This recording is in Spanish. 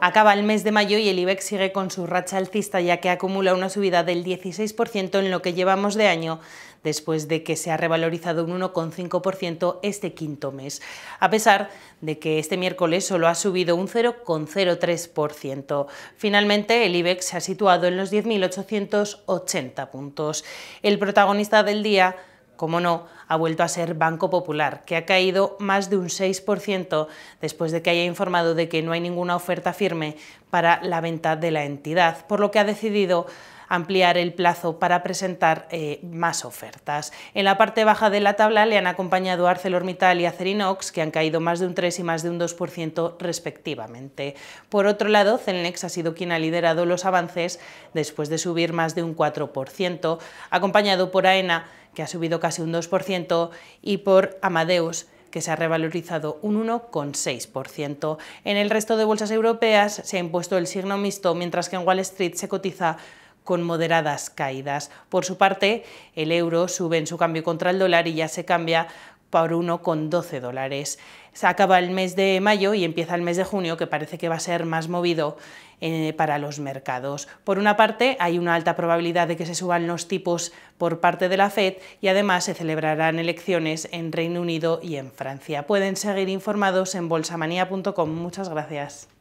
Acaba el mes de mayo y el IBEX sigue con su racha alcista ya que acumula una subida del 16% en lo que llevamos de año después de que se ha revalorizado un 1,5% este quinto mes, a pesar de que este miércoles solo ha subido un 0,03%. Finalmente, el IBEX se ha situado en los 10.880 puntos. El protagonista del día, como no, ha vuelto a ser Banco Popular, que ha caído más de un 6% después de que haya informado de que no hay ninguna oferta firme para la venta de la entidad, por lo que ha decidido ampliar el plazo para presentar eh, más ofertas. En la parte baja de la tabla le han acompañado ArcelorMittal y Acerinox, que han caído más de un 3 y más de un 2% respectivamente. Por otro lado, Celnex ha sido quien ha liderado los avances después de subir más de un 4%, acompañado por AENA, que ha subido casi un 2%, y por Amadeus, que se ha revalorizado un 1,6%. En el resto de bolsas europeas se ha impuesto el signo mixto, mientras que en Wall Street se cotiza con moderadas caídas. Por su parte, el euro sube en su cambio contra el dólar y ya se cambia por uno con dólares. Se acaba el mes de mayo y empieza el mes de junio, que parece que va a ser más movido eh, para los mercados. Por una parte, hay una alta probabilidad de que se suban los tipos por parte de la Fed y además se celebrarán elecciones en Reino Unido y en Francia. Pueden seguir informados en bolsamanía.com. Muchas gracias.